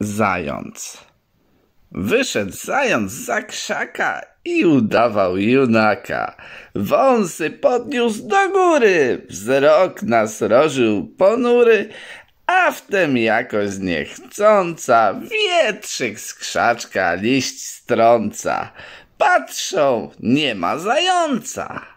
zając. Wyszedł zając za krzaka i udawał junaka. Wąsy podniósł do góry, wzrok nasrożył ponury, a wtem jakoś niechcąca wietrzyk z krzaczka liść strąca. Patrzą, nie ma zająca.